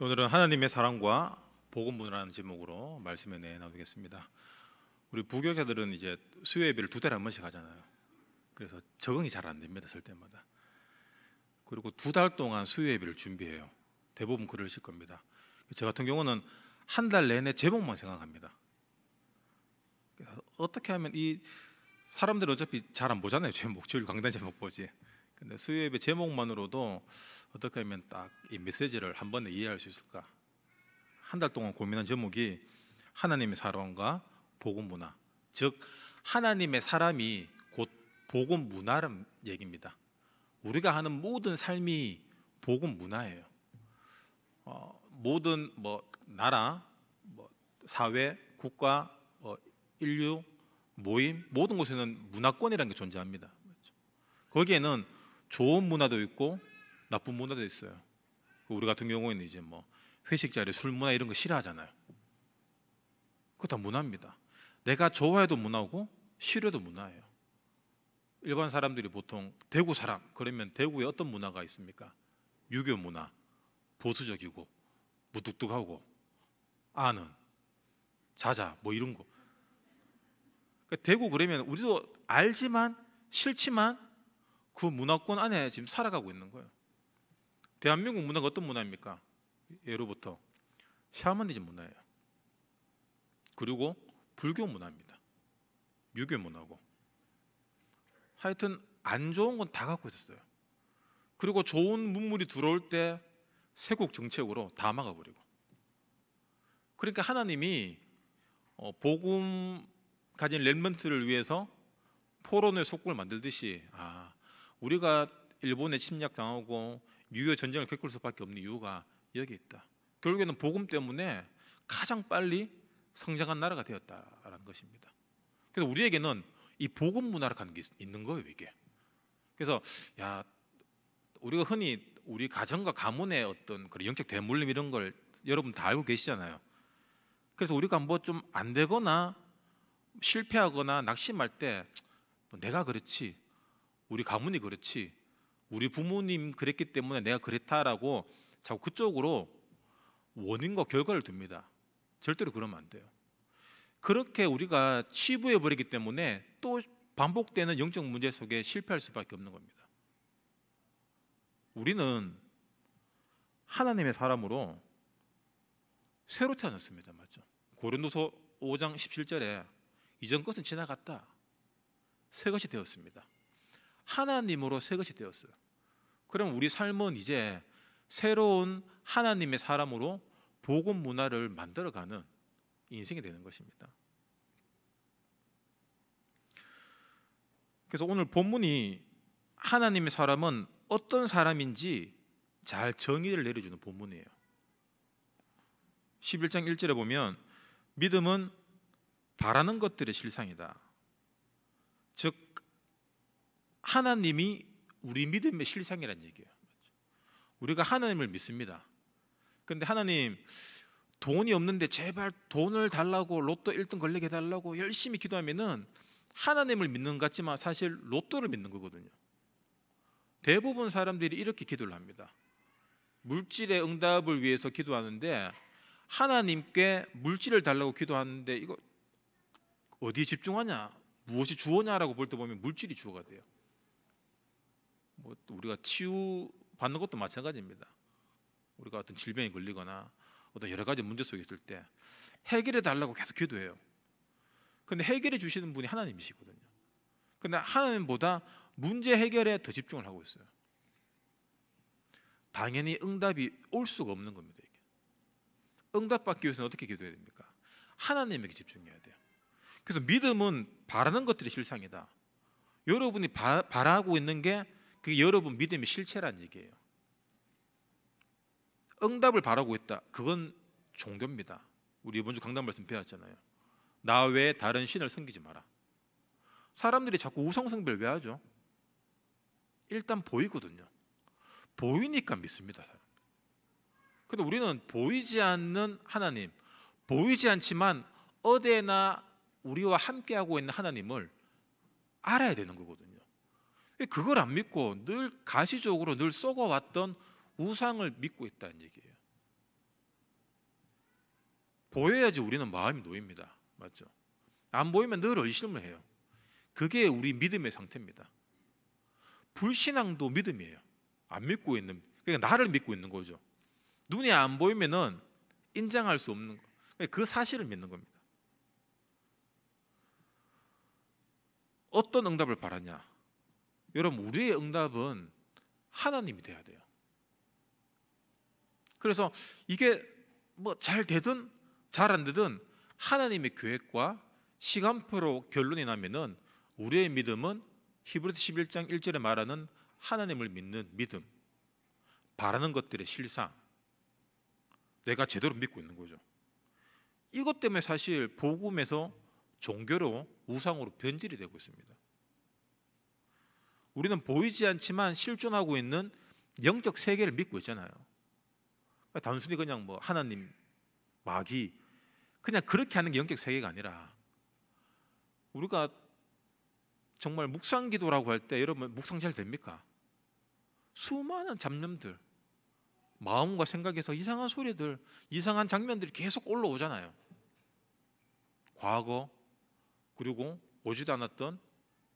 오늘은 하나님의 사랑과 복음 문화라는 제목으로 말씀에 내 나누겠습니다. 우리 부교자들은 이제 수요 예배를 두 달에 한 번씩 하잖아요. 그래서 적응이 잘안 됩니다. 설 때마다. 그리고 두 달 동안 수요 예배를 준비해요. 대부분 그러실 겁니다. 저 같은 경우는 한 달 내내 제목만 생각합니다. 어떻게 하면 이 사람들은 어차피 잘 안 보잖아요. 제목 주일 강단 제목 보지. 근데 수요 예배 제목만으로도 어떻게 하면 딱 이 메시지를 한 번에 이해할 수 있을까? 한 달 동안 고민한 제목이 하나님의 사랑과 복음 문화. 즉 하나님의 사람이 곧 복음 문화라 얘기입니다. 우리가 하는 모든 삶이 복음 문화예요. 어, 모든 뭐 나라, 뭐 사회, 국가, 뭐 인류, 모임 모든 곳에는 문화권이라는 게 존재합니다. 그렇죠? 거기에는 좋은 문화도 있고 나쁜 문화도 있어요. 그 우리 같은 경우에는 이제 뭐 회식 자리 술 문화 이런 거 싫어하잖아요. 그것도 문화입니다. 내가 좋아해도 문화고 싫어도 문화예요. 일반 사람들이 보통 대구 사람 그러면 대구에 어떤 문화가 있습니까? 유교 문화, 보수적이고 무뚝뚝하고 아는 자자 뭐 이런 거. 그러니까 대구 그러면 우리도 알지만 싫지만 그 문화권 안에 지금 살아가고 있는 거예요. 대한민국 문화가 어떤 문화입니까? 예로부터 샤머니즘 문화예요. 그리고 불교 문화입니다. 유교 문화고. 하여튼 안 좋은 건 다 갖고 있었어요. 그리고 좋은 문물이 들어올 때 세국 정책으로 다 막아버리고. 그러니까 하나님이 어, 복음 가진 렘먼트를 위해서 포로의 속국을 만들듯이 아 우리가 일본에 침략당하고 유효 전쟁을 겪을 수밖에 없는 이유가 여기 있다. 결국에는 복음 때문에 가장 빨리 성장한 나라가 되었다라는 것입니다. 그래서 우리에게는 이 복음 문화를 하는 게 있는 거예요, 이게. 그래서 야 우리가 흔히 우리 가정과 가문의 어떤 그런 영적 대물림 이런 걸 여러분 다 알고 계시잖아요. 그래서 우리가 뭐 좀 안 되거나 실패하거나 낙심할 때 뭐 내가 그렇지 우리 가문이 그렇지 우리 부모님 그랬기 때문에 내가 그랬다라고 자꾸 그쪽으로 원인과 결과를 둡니다. 절대로 그러면 안 돼요. 그렇게 우리가 치부해 버리기 때문에 또 반복되는 영적 문제 속에 실패할 수밖에 없는 겁니다. 우리는 하나님의 사람으로 새로 태어났습니다. 맞죠? 고린도서 5장 17절에 이전 것은 지나갔다. 새 것이 되었습니다. 하나님으로 새 것이 되었어요. 그럼 우리 삶은 이제 새로운 하나님의 사람으로 복음 문화를 만들어가는 인생이 되는 것입니다. 그래서 오늘 본문이 하나님의 사람은 어떤 사람인지 잘 정의를 내려주는 본문이에요. 11장 1절에 보면 믿음은 바라는 것들의 실상이다. 즉 하나님이 우리 믿음의 실상이라는 얘기예요. 우리가 하나님을 믿습니다. 근데 하나님 돈이 없는데 제발 돈을 달라고 로또 1등 걸리게 달라고 열심히 기도하면은 하나님을 믿는 것 같지만 사실 로또를 믿는 거거든요. 대부분 사람들이 이렇게 기도를 합니다. 물질의 응답을 위해서 기도하는데 하나님께 물질을 달라고 기도하는데 이거 어디에 집중하냐? 무엇이 주어냐라고 볼 때 보면 물질이 주어가 돼요. 뭐 우리가 치유 받는 것도 마찬가지입니다. 우리가 어떤 질병에 걸리거나 어떤 여러 가지 문제 속에 있을 때 해결해 달라고 계속 기도해요. 근데 해결해 주시는 분이 하나님이시거든요. 근데 하나님보다 문제 해결에 더 집중을 하고 있어요. 당연히 응답이 올 수가 없는 겁니다. 이게. 응답받기 위해서는 어떻게 기도해야 됩니까? 하나님에게 집중해야 돼요. 그래서 믿음은 바라는 것들이 실상이다. 여러분이 바, 바라고 있는 게 그게 여러분 믿음의 실체란 얘기예요. 응답을 바라고 있다. 그건 종교입니다. 우리 이번 주 강단 말씀 배웠잖아요. 나 외에 다른 신을 섬기지 마라. 사람들이 자꾸 우상숭배를 왜 하죠? 일단 보이거든요. 보이니까 믿습니다. 그런데 우리는 보이지 않는 하나님, 보이지 않지만 어디에나 우리와 함께하고 있는 하나님을 알아야 되는 거거든요. 그걸 안 믿고 늘 가시적으로 늘 썩어왔던 우상을 믿고 있다는 얘기예요. 보여야지 우리는 마음이 놓입니다. 맞죠? 안 보이면 늘 의심을 해요. 그게 우리 믿음의 상태입니다. 불신앙도 믿음이에요. 안 믿고 있는 그러니까 나를 믿고 있는 거죠. 눈이 안 보이면은 인정할 수 없는 거. 그러니까 그 사실을 믿는 겁니다. 어떤 응답을 바라냐? 여러분 우리의 응답은 하나님이 돼야 돼요. 그래서 이게 뭐 잘 되든 잘 안 되든 하나님의 계획과 시간표로 결론이 나면은 우리의 믿음은 히브리서 11장 1절에 말하는 하나님을 믿는 믿음, 바라는 것들의 실상, 내가 제대로 믿고 있는 거죠. 이것 때문에 사실 복음에서 종교로 우상으로 변질이 되고 있습니다. 우리는 보이지 않지만 실존하고 있는 영적 세계를 믿고 있잖아요. 단순히 그냥 뭐 하나님, 마귀 그냥 그렇게 하는 게 영적 세계가 아니라 우리가 정말 묵상 기도라고 할 때 여러분 묵상 잘 됩니까? 수많은 잡념들, 마음과 생각에서 이상한 소리들, 이상한 장면들이 계속 올라오잖아요. 과거 그리고 오지도 않았던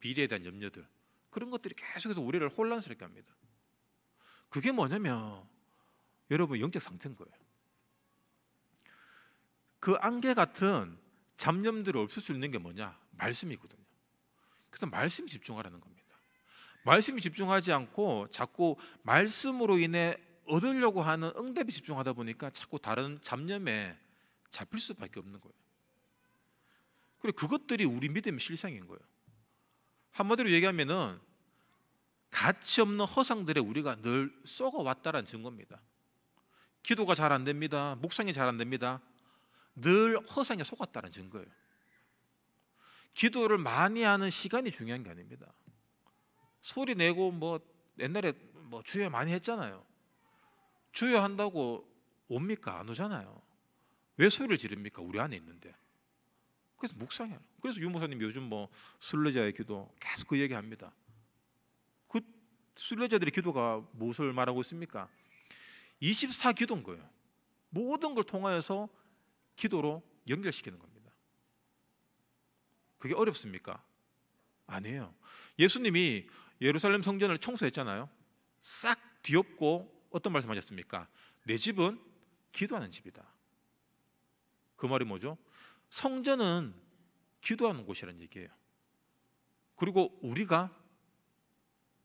미래에 대한 염려들. 그런 것들이 계속해서 우리를 혼란스럽게 합니다. 그게 뭐냐면 여러분 영적 상태인 거예요. 그 안개 같은 잡념들을 없앨 수 있는 게 뭐냐? 말씀이거든요. 그래서 말씀 집중하라는 겁니다. 말씀이 집중하지 않고 자꾸 말씀으로 인해 얻으려고 하는 응답에 집중하다 보니까 자꾸 다른 잡념에 잡힐 수밖에 없는 거예요. 그리고 그것들이 우리 믿음의 실상인 거예요. 한마디로 얘기하면은 가치 없는 허상들에 우리가 늘 썩어 왔다는 증거입니다. 기도가 잘 안 됩니다. 묵상이 잘 안 됩니다. 늘 허상에 속았다는 증거예요. 기도를 많이 하는 시간이 중요한 게 아닙니다. 소리 내고 뭐 옛날에 뭐 주여 많이 했잖아요. 주여 한다고 옵니까? 안 오잖아요. 왜 소리를 지릅니까? 우리 안에 있는데. 그래서 묵상해요. 그래서 유목사님 요즘 뭐 순례자의 기도 계속 그 얘기합니다. 그 순례자들의 기도가 무엇을 말하고 있습니까? 24기도인 거예요. 모든 걸 통하여서 기도로 연결시키는 겁니다. 그게 어렵습니까? 아니에요. 예수님이 예루살렘 성전을 청소했잖아요. 싹 뒤엎고 어떤 말씀하셨습니까? 내 집은 기도하는 집이다. 그 말이 뭐죠? 성전은 기도하는 곳이라는 얘기예요. 그리고 우리가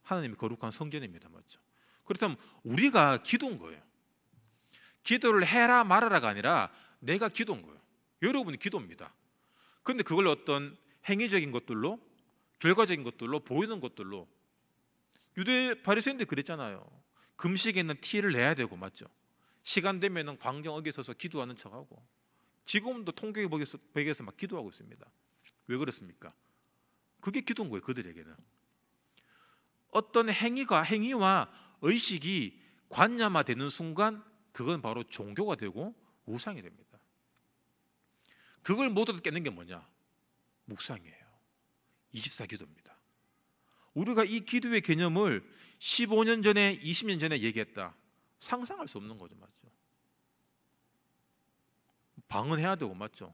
하나님의 거룩한 성전입니다. 맞죠? 그렇다면 우리가 기도인 거예요. 기도를 해라 말아라가 아니라 내가 기도인 거예요. 여러분이 기도입니다. 그런데 그걸 어떤 행위적인 것들로 결과적인 것들로 보이는 것들로 유대 바리새인들 그랬잖아요. 금식에는 티를 내야 되고 맞죠? 시간 되면은 광경 어기 서서 기도하는 척하고 지금도 통교회복에서 백에서 막 기도하고 있습니다. 왜 그렇습니까? 그게 기도인 거예요. 그들에게는 어떤 행위가 행위와 의식이 관념화되는 순간 그건 바로 종교가 되고 우상이 됩니다. 그걸 모두 깨는 게 뭐냐? 묵상이에요. 24기도입니다. 우리가 이 기도의 개념을 15년 전에 20년 전에 얘기했다. 상상할 수 없는 거죠, 맞죠? 방은해야 되고 맞죠?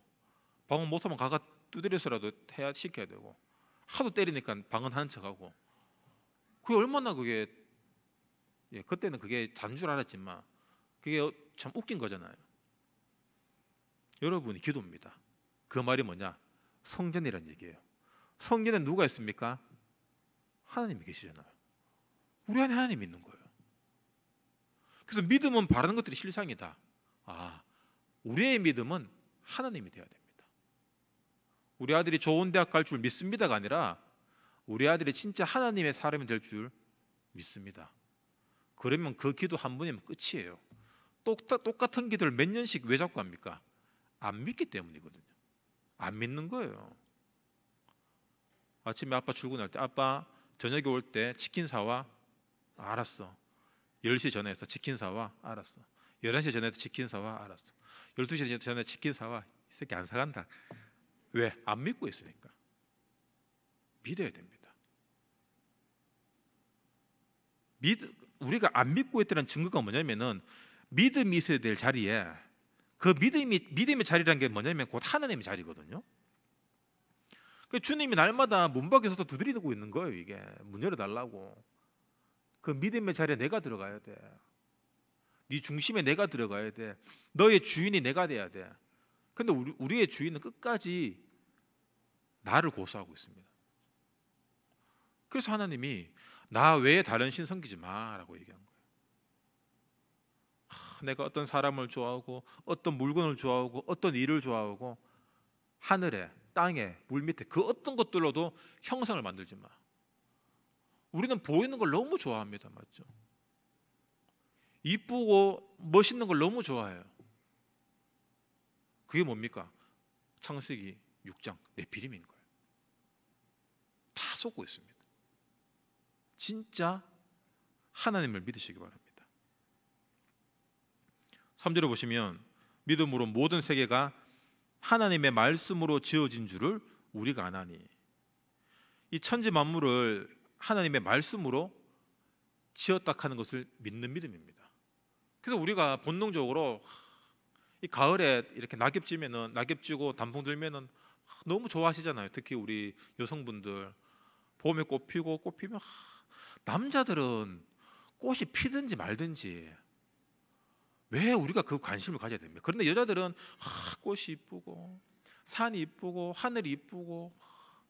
방언 못하면 가가 두드려서라도 해야 시켜야 되고 하도 때리니까 방언하는 척하고 그게 얼마나 그게 예, 그때는 그게 단줄 알았지만 그게 참 웃긴 거잖아요. 여러분이 기도입니다. 그 말이 뭐냐? 성전이란 얘기예요. 성전에 누가 있습니까? 하나님이 계시잖아요. 우리 안에 하나님 있는 거예요. 그래서 믿음은 바라는 것들이 실상이다. 아, 우리의 믿음은 하나님이 되어야 됩니다. 우리 아들이 좋은 대학 갈 줄 믿습니다가 아니라 우리 아들이 진짜 하나님의 사람이 될 줄 믿습니다. 그러면 그 기도 한 번이면 끝이에요. 똑같, 은 기도를 몇 년씩 왜 자꾸 합니까? 안 믿기 때문이거든요. 안 믿는 거예요. 아침에 아빠 출근할 때 아빠 저녁에 올 때 치킨 사와 알았어. 10시 전에 서 치킨 사와 알았어. 11시 전에 서 치킨 사와 알았어. 12시 전에 치킨 사와. 이 새끼 안 사간다. 왜? 안 믿고 있으니까. 믿어야 됩니다. 믿, 우리가 안 믿고 있다는 증거가 뭐냐면은 믿음이 있어야 될 자리에 그 믿음이 믿음의 자리라는 게 뭐냐면 곧 하나님의 자리거든요. 그 주님이 날마다 문 밖에 서서 두드리고 있는 거예요. 이게 문 열어달라고. 그 믿음의 자리에 내가 들어가야 돼. 네 중심에 내가 들어가야 돼. 너의 주인이 내가 돼야 돼. 근데 우리, 우리의 주인은 끝까지 나를 고수하고 있습니다. 그래서 하나님이 나 외에 다른 신 섬기지 마라고 얘기한 거예요. 아, 내가 어떤 사람을 좋아하고 어떤 물건을 좋아하고 어떤 일을 좋아하고 하늘에 땅에 물 밑에 그 어떤 것들로도 형상을 만들지 마. 우리는 보이는 걸 너무 좋아합니다. 맞죠? 이쁘고 멋있는 걸 너무 좋아해요. 그게 뭡니까? 창세기 6장 내피림인 거예요. 다 속고 있습니다. 진짜 하나님을 믿으시기 바랍니다. 3절에 보시면 믿음으로 모든 세계가 하나님의 말씀으로 지어진 줄을 우리가 아나니 이 천지 만물을 하나님의 말씀으로 지었다 하는 것을 믿는 믿음입니다. 그래서 우리가 본능적으로 이 가을에 이렇게 낙엽 지면은 낙엽 지고 단풍 들면은 너무 좋아하시잖아요. 특히 우리 여성분들 봄에 꽃 피고 꽃 피면 남자들은 꽃이 피든지 말든지 왜 우리가 그 관심을 가져야 됩니까? 그런데 여자들은 하, 꽃이 이쁘고 산이 이쁘고 하늘이 이쁘고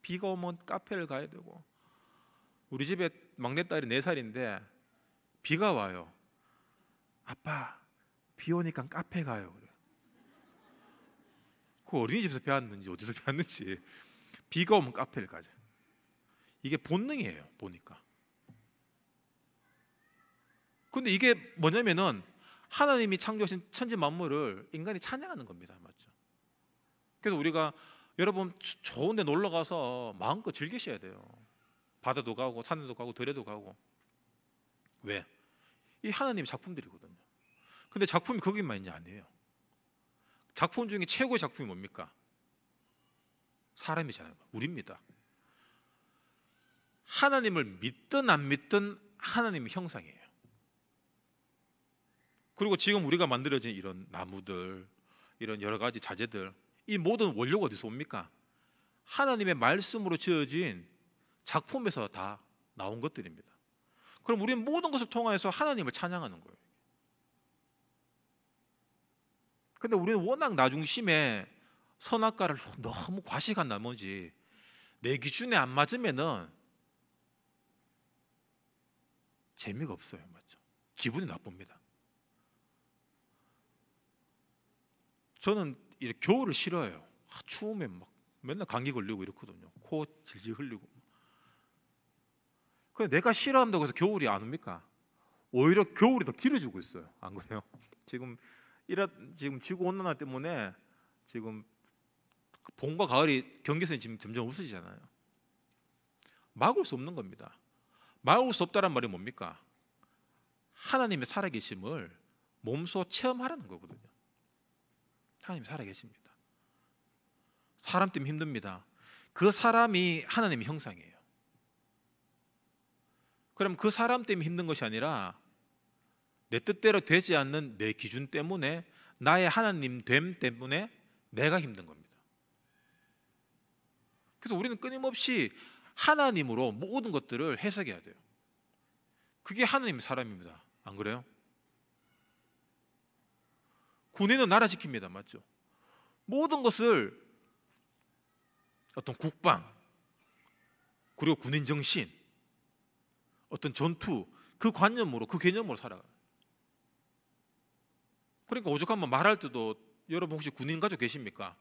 비가 오면 카페를 가야 되고 우리 집에 막내딸이 4살인데 비가 와요. 아빠 비 오니까 카페 가요. 그 어린이집에서 배웠는지 어디서 배웠는지 비가 오면 카페를 가자. 이게 본능이에요. 보니까. 근데 이게 뭐냐면은 하나님이 창조하신 천지 만물을 인간이 찬양하는 겁니다. 맞죠? 그래서 우리가 여러분 좋은 데 놀러 가서 마음껏 즐기셔야 돼요. 바다도 가고 산에도 가고 들에도 가고. 왜? 이 하나님 작품들이거든. 근데 작품이 거기만 있냐 아니에요. 작품 중에 최고의 작품이 뭡니까? 사람이잖아요. 우리입니다. 하나님을 믿든 안 믿든 하나님의 형상이에요. 그리고 지금 우리가 만들어진 이런 나무들, 이런 여러 가지 자재들, 이 모든 원료가 어디서 옵니까? 하나님의 말씀으로 지어진 작품에서 다 나온 것들입니다. 그럼 우리는 모든 것을 통하서 하나님을 찬양하는 거예요. 근데 우리는 워낙 나중심에 선악과를 너무 과식한 나머지 내 기준에 안 맞으면은 재미가 없어요. 맞죠? 기분이 나쁩니다. 저는 이렇게 겨울을 싫어해요. 아, 추우면 막 맨날 감기 걸리고 이렇거든요. 코 질질 흘리고. 그래 내가 싫어한다고 해서 겨울이 안 옵니까? 오히려 겨울이 더 길어지고 있어요. 안 그래요? 지금 이라 지금 지구 온난화 때문에 지금 봄과 가을이 경계선이 지금 점점 없어지잖아요. 막을 수 없는 겁니다. 막을 수 없다란 말이 뭡니까? 하나님의 살아계심을 몸소 체험하라는 거거든요. 하나님 살아계십니다. 사람 때문에 힘듭니다. 그 사람이 하나님의 형상이에요. 그럼 그 사람 때문에 힘든 것이 아니라 내 뜻대로 되지 않는 내 기준 때문에 나의 하나님 됨 때문에 내가 힘든 겁니다. 그래서 우리는 끊임없이 하나님으로 모든 것들을 해석해야 돼요. 그게 하나님 사람입니다. 안 그래요? 군인은 나라 지킵니다. 맞죠? 모든 것을 어떤 국방 그리고 군인 정신 어떤 전투 그 관념으로 그 개념으로 살아가요. 그러니까 오죽하면 뭐 말할 때도 여러분 혹시 군인 가족 계십니까?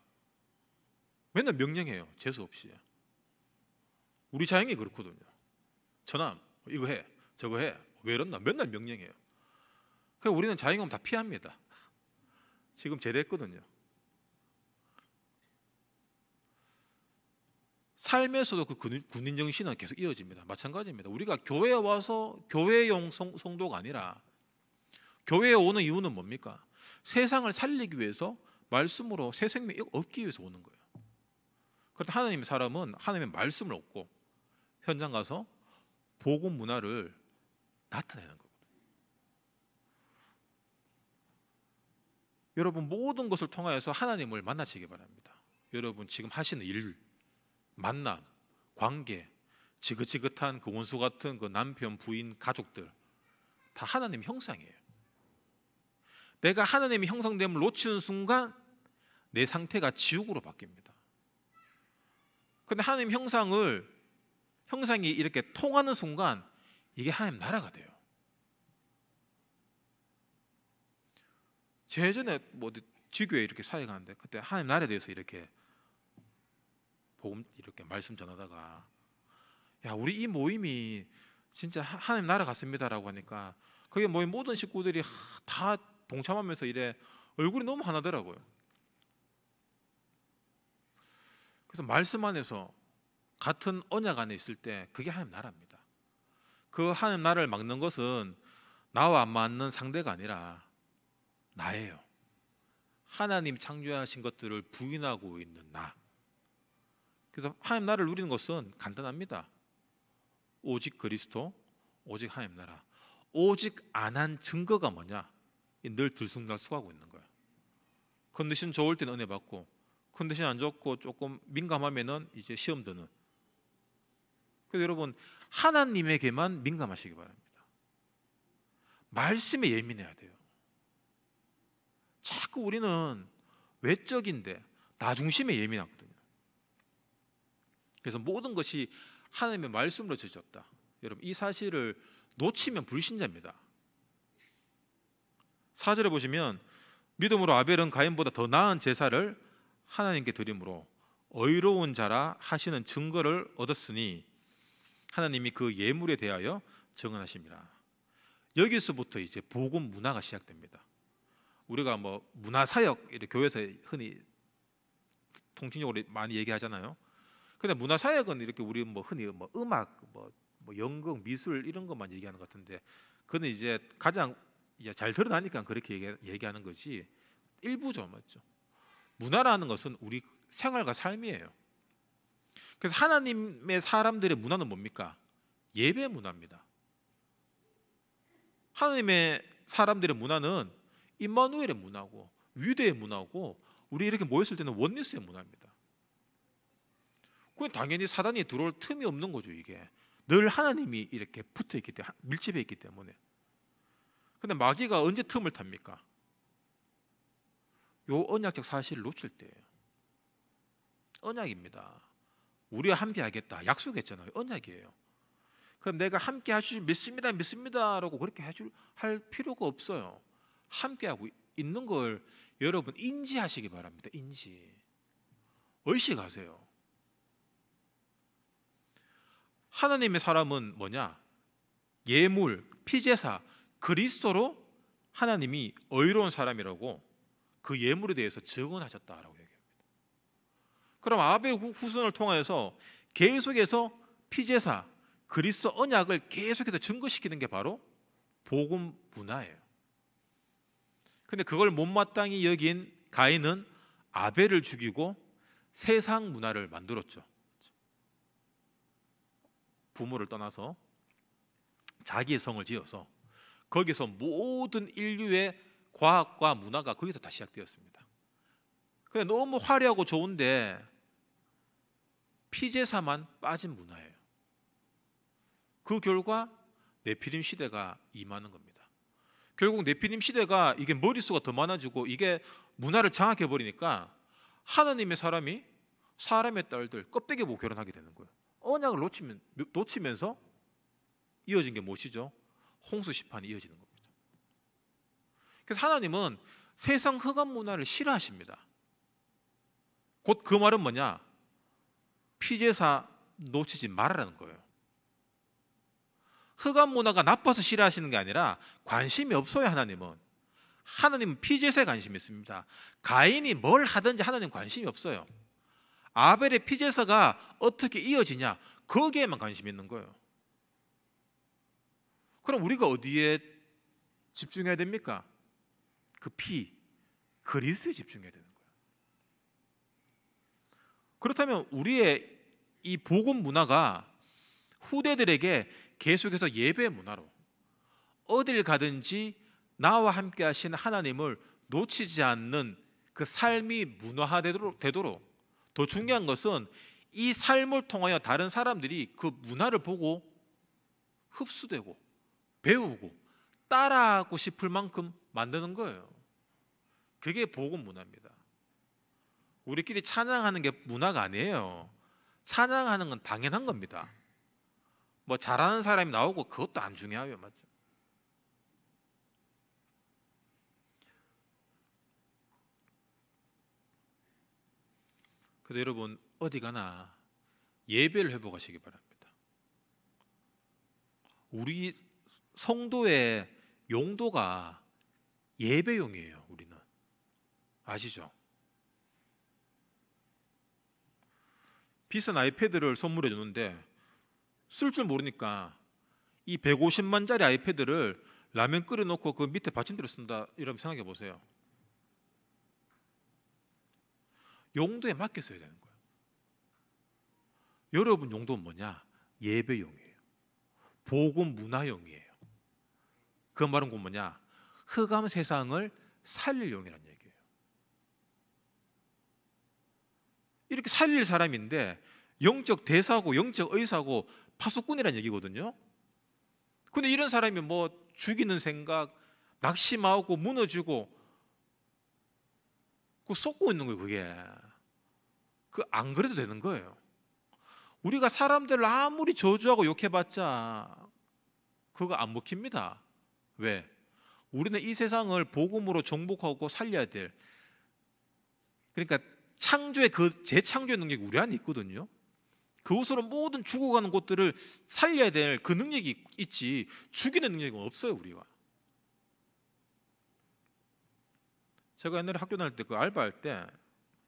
맨날 명령해요. 재수 없이. 우리 자영이 그렇거든요. 처남 뭐 이거 해, 저거 해. 왜 이러나? 맨날 명령해요. 그래서 그러니까 우리는 자영이 다 피합니다. 지금 제대했거든요. 삶에서도 그 군인 정신은 계속 이어집니다. 마찬가지입니다. 우리가 교회에 와서 교회용 성, 성도가 아니라 교회에 오는 이유는 뭡니까? 세상을 살리기 위해서 말씀으로 새 생명이 얻기 위해서 오는 거예요. 그런데 하나님의 사람은 하나님의 말씀을 얻고 현장 가서 복음 문화를 나타내는 거예요. 여러분 모든 것을 통하여서 하나님을 만나시기 바랍니다. 여러분 지금 하시는 일, 만남, 관계, 지긋지긋한 그 원수 같은 그 남편, 부인, 가족들 다 하나님 형상이에요. 내가 하나님의 형상됨을 놓치는 순간 내 상태가 지옥으로 바뀝니다. 근데 하나님 형상을 형상이 이렇게 통하는 순간 이게 하나님 나라가 돼요. 예전에 뭐 지교에 이렇게 사역하는데 그때 하나님 나라에 대해서 이렇게 복음 이렇게 말씀 전하다가 야 우리 이 모임이 진짜 하나님 나라 같습니다라고 하니까 그게 모임 모든 식구들이 다 동참하면서 일에 얼굴이 너무 화나더라고요 그래서 말씀 안에서 같은 언약 안에 있을 때 그게 하나님 나라입니다. 그 하나님 나라를 막는 것은 나와 안 맞는 상대가 아니라 나예요. 하나님 창조하신 것들을 부인하고 있는 나. 그래서 하나님 나라를 누리는 것은 간단합니다. 오직 그리스도, 오직 하나님 나라. 오직 안한 증거가 뭐냐? 늘 들쑥날쑥하고 있는 거예요. 컨디션 좋을 때는 은혜 받고 컨디션 안 좋고 조금 민감하면은 이제 시험 드는. 그래서 여러분 하나님에게만 민감하시기 바랍니다. 말씀에 예민해야 돼요. 자꾸 우리는 외적인데 나 중심에 예민하거든요. 그래서 모든 것이 하나님의 말씀으로 지졌다. 여러분 이 사실을 놓치면 불신자입니다. 4절에 보시면 믿음으로 아벨은 가인보다 더 나은 제사를 하나님께 드림으로 의로운 자라 하시는 증거를 얻었으니 하나님이 그 예물에 대하여 증언하십니다 여기서부터 이제 복음 문화가 시작됩니다. 우리가 뭐 문화 사역 이렇게 교회에서 흔히 통칭적으로 많이 얘기하잖아요. 근데 문화 사역은 이렇게 우리 뭐 흔히 뭐 음악, 뭐, 뭐, 연극, 미술 이런 것만 얘기하는 것 같은데, 그는 이제 가장 잘 드러나니까 그렇게 얘기, 하는 것이 일부죠, 맞죠? 문화라는 것은 우리 생활과 삶이에요. 그래서 하나님의 사람들의 문화는 뭡니까? 예배 문화입니다. 하나님의 사람들의 문화는 임마누엘의 문화고 위대의 문화고 우리 이렇게 모였을 때는 원리스의 문화입니다. 그건 당연히 사단이 들어올 틈이 없는 거죠 이게 늘 하나님이 이렇게 붙어 있기 때문에 밀집해 있기 때문에 근데 마귀가 언제 틈을 탑니까? 요 언약적 사실을 놓칠 때예요. 언약입니다. 우리와 함께 하겠다. 약속했잖아요. 언약이에요. 그럼 내가 함께 하실 믿습니다. 믿습니다라고 그렇게 해줄 할 필요가 없어요. 함께 하고 있는 걸 여러분 인지하시기 바랍니다. 인지. 의식하세요. 하나님의 사람은 뭐냐? 예물, 피제사, 그리스도로 하나님이 의로운 사람이라고 그 예물에 대해서 증언하셨다라고 얘기합니다. 그럼 아벨 후손을 통하여서 계속해서 피제사 그리스도 언약을 계속해서 증거시키는 게 바로 복음 문화예요. 근데 그걸 못마땅히 여긴 가인은 아벨을 죽이고 세상 문화를 만들었죠. 부모를 떠나서 자기의 성을 지어서 거기서 모든 인류의 과학과 문화가 거기서 다 시작되었습니다. 근데 너무 화려하고 좋은데 피제사만 빠진 문화예요. 그 결과 네피림 시대가 임하는 겁니다. 결국 네피림 시대가 이게 머릿수가 더 많아지고 이게 문화를 장악해 버리니까 하나님의 사람이 사람의 딸들 껍데기 못 결혼하게 되는 거예요. 언약을 놓치면, 놓치면서 이어진 게 무엇이죠? 홍수 심판이 이어지는 겁니다. 그래서 하나님은 세상 흑암 문화를 싫어하십니다. 곧 그 말은 뭐냐? 피제사 놓치지 말라는 거예요. 흑암 문화가 나빠서 싫어하시는 게 아니라 관심이 없어요 하나님은. 하나님은 피제사에 관심이 있습니다. 가인이 뭘 하든지 하나님 관심이 없어요. 아벨의 피제사가 어떻게 이어지냐 거기에만 관심이 있는 거예요. 그럼 우리가 어디에 집중해야 됩니까? 그 피, 그리스에 집중해야 되는 거예 그렇다면 우리의 이 복음 문화가 후대들에게 계속해서 예배 문화로 어딜 가든지 나와 함께 하신 하나님을 놓치지 않는 그 삶이 문화화되도록 되도록 더 중요한 것은 이 삶을 통하여 다른 사람들이 그 문화를 보고 흡수되고 배우고 따라하고 싶을 만큼 만드는 거예요. 그게 복음 문화입니다. 우리끼리 찬양하는 게 문화가 아니에요. 찬양하는 건 당연한 겁니다. 뭐 잘하는 사람이 나오고 그것도 안 중요해요, 맞죠? 그래서 여러분 어디 가나 예배를 회복하시기 바랍니다. 우리 성도의 용도가 예배용이에요, 우리는. 아시죠? 비싼 아이패드를 선물해 주는데 쓸 줄 모르니까 이 150만짜리 아이패드를 라면 끓여 놓고 그 밑에 받침대로 쓴다 이러면 생각해 보세요. 용도에 맞게 써야 되는 거예요. 여러분 용도는 뭐냐? 예배용이에요. 보건 문화용이에요. 그 말은 곧 뭐냐? 흑암 세상을 살릴 용이란 얘기예요. 이렇게 살릴 사람인데 영적 대사고 영적 의사고 파수꾼이란 얘기거든요. 근데 이런 사람이 뭐 죽이는 생각, 낙심하고 무너지고 그 쏟고 있는 거예요, 그게. 그안 그래도 되는 거예요. 우리가 사람들을 아무리 저주하고 욕해봤자 그거 안 먹힙니다. 왜? 우리는 이 세상을 복음으로 정복하고 살려야 될 그러니까 창조의 그 재창조의 능력이 우리 안에 있거든요. 그것으로 모든 죽어가는 곳들을 살려야 될 그 능력이 있지 죽이는 능력이 없어요 우리가. 제가 옛날에 학교 다닐 때 그 알바할 때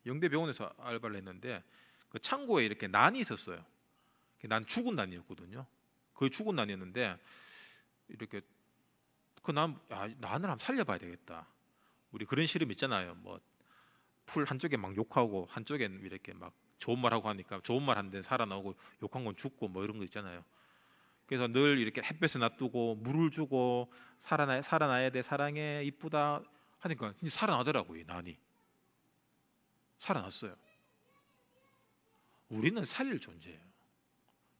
영대병원에서 알바를 했는데 그 창고에 이렇게 난이 있었어요. 난 죽은 난이었거든요. 거 죽은 난이었는데 이렇게 그난 야, 나는 한번 살려봐야 되겠다. 우리 그런 시름 있잖아요. 뭐 풀 한쪽에 막 욕하고 한쪽엔 이렇게 막 좋은 말하고 하니까 좋은 말한데 살아나오고 욕한 건 죽고 뭐 이런 거 있잖아요. 그래서 늘 이렇게 햇볕에 놔두고 물을 주고 살아나 살아나야 돼 사랑해 이쁘다 하니까 이제 살아나더라고요 난이 살아났어요. 우리는 살릴 존재예요.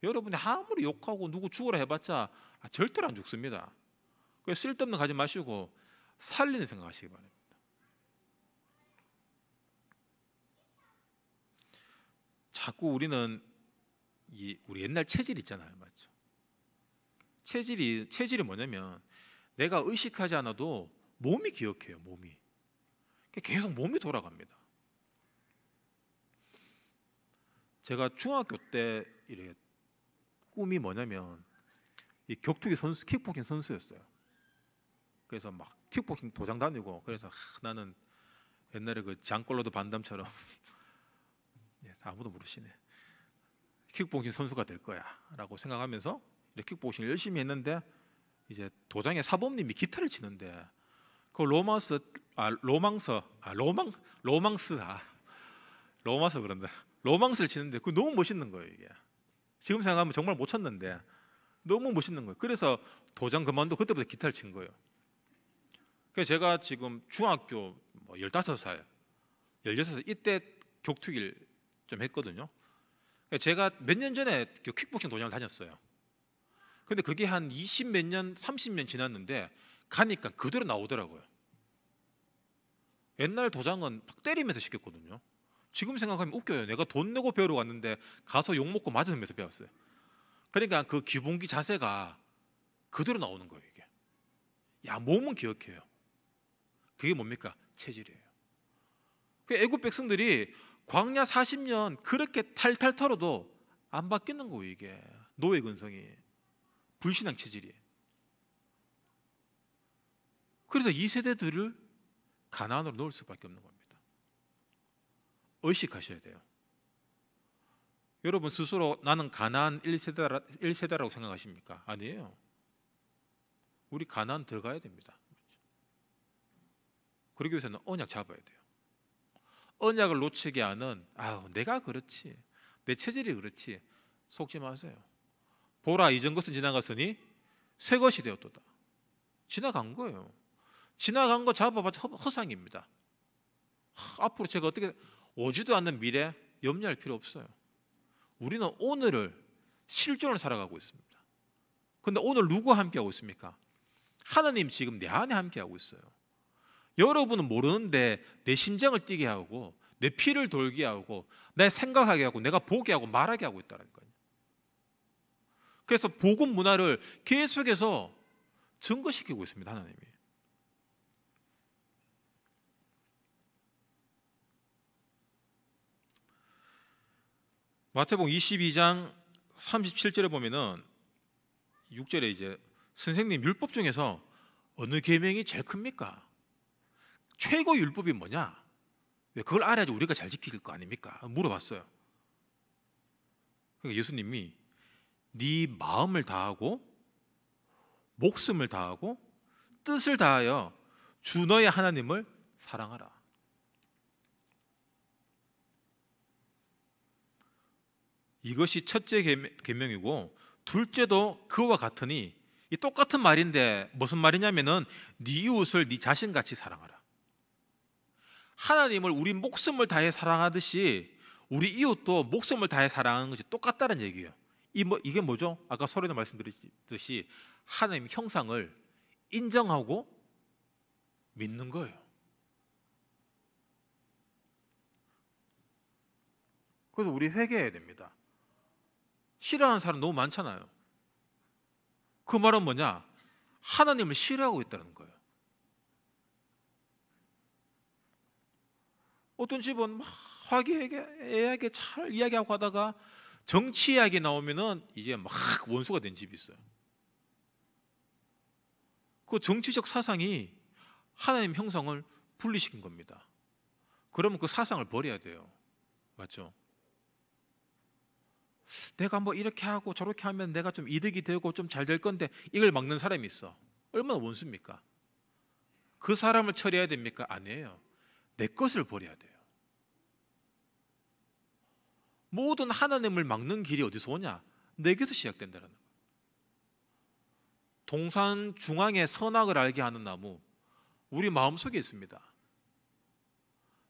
여러분이 아무리 욕하고 누구 죽으라 해봤자 절대로 안 죽습니다. 쓸데없는 가지 마시고 살리는 생각하시기 바랍니다. 자꾸 우리는 이 우리 옛날 체질 있잖아요, 맞죠? 체질이 체질이 뭐냐면 내가 의식하지 않아도 몸이 기억해요, 몸이. 계속 몸이 돌아갑니다. 제가 중학교 때 이래 꿈이 뭐냐면 이 격투기 선수, 킥복싱 선수였어요. 그래서 막 킥복싱 도장 다니고 그래서 하, 나는 옛날에 그장골로도 반담처럼 예, 아무도 모르시네. 킥복싱 선수가 될 거야라고 생각하면서 킥복싱 열심히 했는데 이제 도장에 사범님이 기타를 치는데 그 로마스 아 로망서 아 로망 로망스 아 로마스 그런다 로망스를 치는데 그 너무 멋있는 거예요 이게 지금 생각하면 정말 못 쳤는데 너무 멋있는 거예요 그래서 도장 그만두고 그때부터 기타를 친 거예요 그 제가 지금 중학교 뭐 15살, 16살 이때 격투기를 좀 했거든요. 그러니까 제가 몇 년 전에 그 킥복싱 도장을 다녔어요. 근데 그게 한 20 몇 년, 30년 지났는데 가니까 그대로 나오더라고요. 옛날 도장은 팍 때리면서 시켰거든요. 지금 생각하면 웃겨요. 내가 돈 내고 배우러 갔는데 가서 욕 먹고 맞으면서 배웠어요. 그러니까 그 기본기 자세가 그대로 나오는 거예요, 이게. 야, 몸은 기억해요. 그게 뭡니까? 체질이에요. 그 애굽 백성들이 광야 40년 그렇게 탈탈 털어도 안 바뀌는 거예요, 이게. 노예 근성이. 불신앙 체질이. 그래서 이 세대들을 가난으로 놓을 수밖에 없는 겁니다. 의식하셔야 돼요. 여러분 스스로 나는 가난 1세대라고 생각하십니까? 아니에요. 우리 가난 들어가야 됩니다. 그러기 위해서는 언약 잡아야 돼요. 언약을 놓치게 하는 아우 내가 그렇지 내 체질이 그렇지 속지 마세요. 보라 이전 것은 지나갔으니 새 것이 되었도다. 지나간 거예요. 지나간 거잡아봐자 허상입니다. 하, 앞으로 제가 어떻게 오지도 않는 미래 염려할 필요 없어요. 우리는 오늘을 실존을 살아가고 있습니다. 근데 오늘 누구와 함께 하고 있습니까? 하나님 지금 내 안에 함께 하고 있어요. 여러분은 모르는데 내 심장을 뛰게 하고 내 피를 돌게 하고 내 생각하게 하고 내가 보게 하고 말하게 하고 있다는 거예요. 그래서 복음 문화를 계속해서 증거시키고 있습니다. 하나님이. 마태복 22장 37절에 보면은 6절에 이제 선생님 율법 중에서 어느 계명이 제일 큽니까? 최고 율법이 뭐냐? 왜 그걸 알아야지 우리가 잘 지킬 거 아닙니까? 물어봤어요. 그러니까 예수님이 네 마음을 다하고 목숨을 다하고 뜻을 다하여 주 너의 하나님을 사랑하라. 이것이 첫째 계명이고 둘째도 그와 같으니 이 똑같은 말인데 무슨 말이냐면은 네 이웃을 네 자신같이 사랑하라. 하나님을 우리 목숨을 다해 사랑하듯이 우리 이웃도 목숨을 다해 사랑하는 것이 똑같다는 얘기예요. 이 뭐, 이게 뭐죠? 아까 소리도 말씀드렸듯이 하나님 형상을 인정하고 믿는 거예요. 그래서 우리 회개해야 됩니다. 싫어하는 사람 너무 많잖아요. 그 말은 뭐냐? 하나님을 싫어하고 있다는 거예요. 어떤 집은 막 화기애애하게 잘 이야기하고 하다가 정치 이야기 나오면은 이제 막 원수가 된 집이 있어요. 그 정치적 사상이 하나님 형상을 분리시킨 겁니다. 그러면 그 사상을 버려야 돼요. 맞죠? 내가 뭐 이렇게 하고 저렇게 하면 내가 좀 이득이 되고 좀 잘 될 건데 이걸 막는 사람이 있어. 얼마나 원수입니까? 그 사람을 처리해야 됩니까? 아니에요. 내 것을 버려야 돼요. 모든 하나님을 막는 길이 어디서 오냐? 내게서 시작된다는 거 동산 중앙에 선악을 알게 하는 나무, 우리 마음속에 있습니다.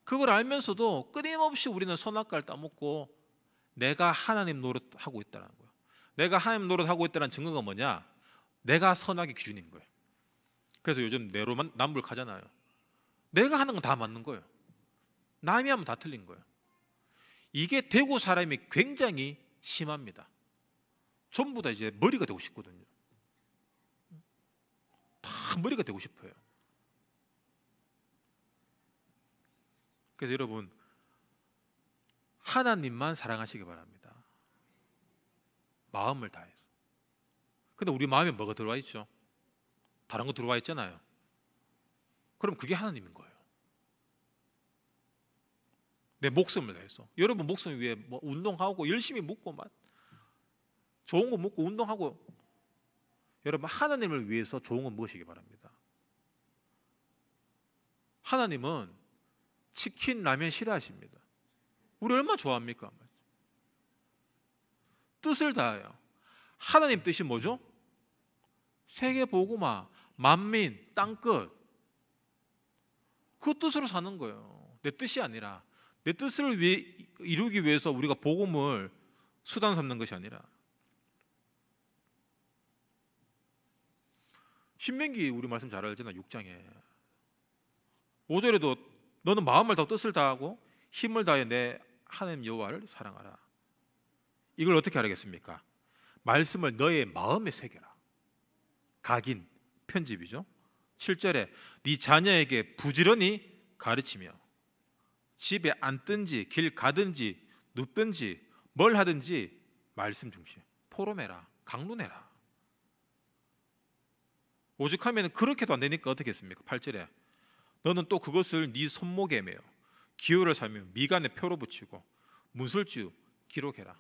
그걸 알면서도 끊임없이 우리는 선악과를 따먹고 내가 하나님 노릇하고 있다는 거예요. 내가 하나님 노릇하고 있다는 증거가 뭐냐? 내가 선악의 기준인 거예요. 그래서 요즘 내로남불 가잖아요. 내가 하는 건 다 맞는 거예요. 남이 하면 다 틀린 거예요. 이게 대구 사람이 굉장히 심합니다. 전부 다 이제 머리가 되고 싶거든요. 다 머리가 되고 싶어요. 그래서 여러분 하나님만 사랑하시기 바랍니다. 마음을 다해서. 근데 우리 마음에 뭐가 들어와 있죠? 다른 거 들어와 있잖아요. 그럼 그게 하나님인 거예요. 내 목숨을 다해서 여러분 목숨 위에 뭐 운동하고 열심히 묵고 막 좋은 거 먹고 운동하고 여러분 하나님을 위해서 좋은 건 무엇이기 바랍니다. 하나님은 치킨 라면 싫어하십니다. 우리 얼마 좋아합니까? 뜻을 다해요. 하나님 뜻이 뭐죠? 세계 보고마 만민 땅끝 그 뜻으로 사는 거예요. 내 뜻이 아니라 내 뜻을 위 이루기 위해서 우리가 복음을 수단 삼는 것이 아니라 신명기 우리 말씀 잘 알잖아 6장에 5절에도 너는 마음을 다 뜻을 다하고 힘을 다해 내 하나님 여호와를 사랑하라 이걸 어떻게 알겠습니까? 말씀을 너의 마음에 새겨라 각인 편집이죠 7절에 네 자녀에게 부지런히 가르치며 집에 앉든지 길 가든지 눕든지 뭘 하든지 말씀 중심 포럼해라 강론해라 오죽하면 그렇게도 안 되니까 어떻게 습니까 8절에 너는 또 그것을 네 손목에 매요 기호를 살며 미간에 표로 붙이고 문술주 기록해라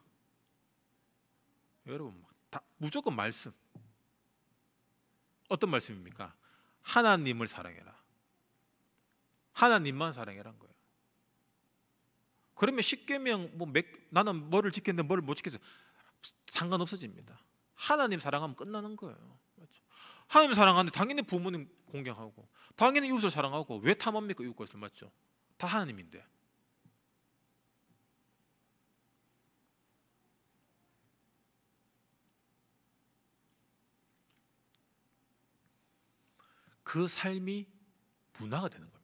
여러분 다, 무조건 말씀 어떤 말씀입니까? 하나님을 사랑해라 하나님만 사랑해란 거예요 그러면 십계명 뭐 맥, 나는 뭐를 지켰는데 뭐를 못 지켰어 상관 없어집니다. 하나님 사랑하면 끝나는 거예요. 맞죠? 하나님 사랑하는데 당연히 부모님 공경하고 당연히 이웃을 사랑하고 왜 탐합니까 이웃 을 맞죠? 다 하나님인데. 그 삶이 문화가 되는 겁니다.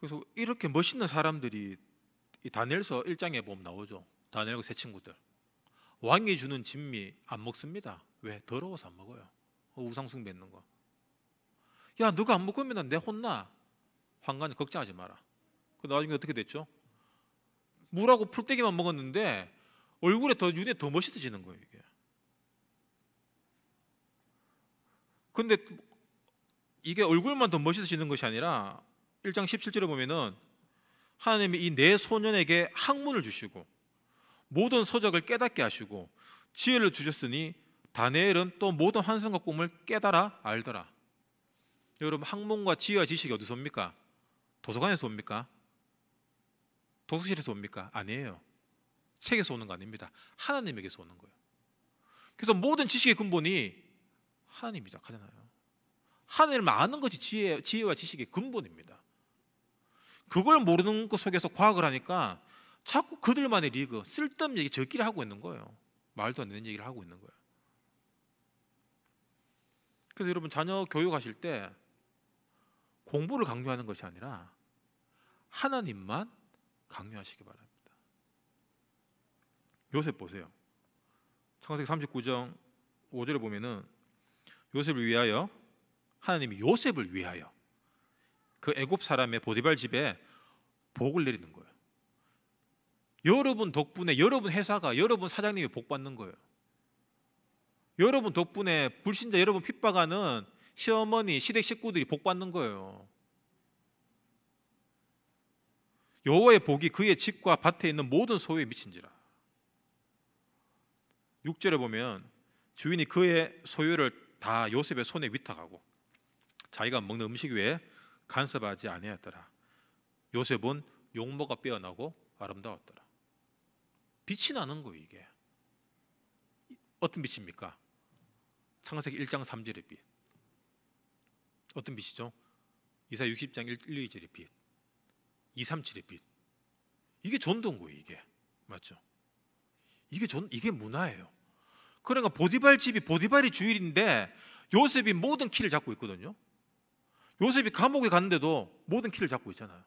그래서 이렇게 멋있는 사람들이 다니엘서 1장에 보면 나오죠. 다니엘과 세 친구들. 왕이 주는 진미 안 먹습니다. 왜? 더러워서 안 먹어요. 어, 우상숭 뱉는 거. 야, 누가 안 먹으면 내 혼나. 황관이 걱정하지 마라. 그 나중에 어떻게 됐죠? 물하고 풀떼기만 먹었는데 얼굴에 더 눈에 더 멋있어지는 거예요, 이게. 근데 이게 얼굴만 더 멋있어지는 것이 아니라 1장 17절에 보면은 하나님이 이 네 소년에게 학문을 주시고 모든 서적을 깨닫게 하시고 지혜를 주셨으니 다니엘은 또 모든 환상과 꿈을 깨달아 알더라. 여러분 학문과 지혜와 지식이 어디서 옵니까? 도서관에서 옵니까? 도서실에서 옵니까? 아니에요. 책에서 오는 거 아닙니다. 하나님에게서 오는 거예요. 그래서 모든 지식의 근본이 하나님이다 하잖아요. 하나님을 아는 것이 지혜, 지혜와 지식의 근본입니다. 그걸 모르는 것 그 속에서 과학을 하니까 자꾸 그들만의 리그 쓸데없는 얘기 저끼리 하고 있는 거예요. 말도 안 되는 얘기를 하고 있는 거예요. 그래서 여러분 자녀 교육하실 때 공부를 강요하는 것이 아니라 하나님만 강요하시기 바랍니다. 요셉 보세요. 창세기 39장 5절에 보면은 요셉을 위하여 하나님이 요셉을 위하여 그 애굽 사람의 보디발 집에 복을 내리는 거예요. 여러분 덕분에 여러분 회사가 여러분 사장님이 복 받는 거예요. 여러분 덕분에 불신자 여러분 핍박하는 시어머니 시댁 식구들이 복 받는 거예요. 여호와의 복이 그의 집과 밭에 있는 모든 소유에 미친지라. 6절에 보면 주인이 그의 소유를 다 요셉의 손에 위탁하고 자기가 먹는 음식 외에 간섭하지 아니하더라 요셉은 용모가 빼어나고 아름다웠더라. 빛이 나는 거예요 이게. 어떤 빛입니까? 창세기 1장 3절의 빛. 어떤 빛이죠? 이사 60장 1, 2절의 빛. 2, 3, 7의 빛. 이게 전도인 거예요 이게. 맞죠? 이게 전 이게 문화예요. 그러니까 보디발 집이 보디발이 주일인데 요셉이 모든 키를 잡고 있거든요. 요셉이 감옥에 갔는데도 모든 키를 잡고 있잖아요.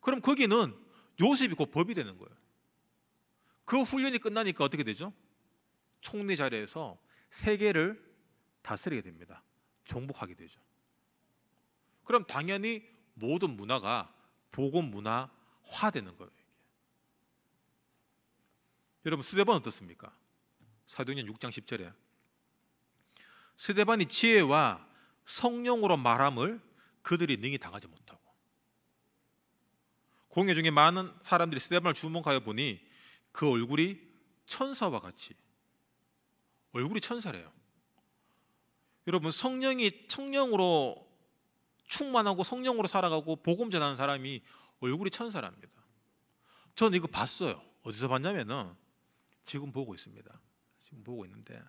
그럼 거기는 요셉이 곧 법이 되는 거예요. 그 훈련이 끝나니까 어떻게 되죠? 총리 자리에서 세계를 다스리게 됩니다. 정복하게 되죠. 그럼 당연히 모든 문화가 복음 문화화되는 거예요. 여러분 스데반 어떻습니까? 사도행전 6장 10절에 스데반이 지혜와 성령으로 말함을 그들이 능히 당하지 못하고 공회 중에 많은 사람들이 스데반을 주목하여 보니 그 얼굴이 천사와 같이 얼굴이 천사래요. 여러분 성령이 청령으로 충만하고 성령으로 살아가고 복음 전하는 사람이 얼굴이 천사랍니다. 저는 이거 봤어요. 어디서 봤냐면은 지금 보고 있습니다. 지금 보고 있는데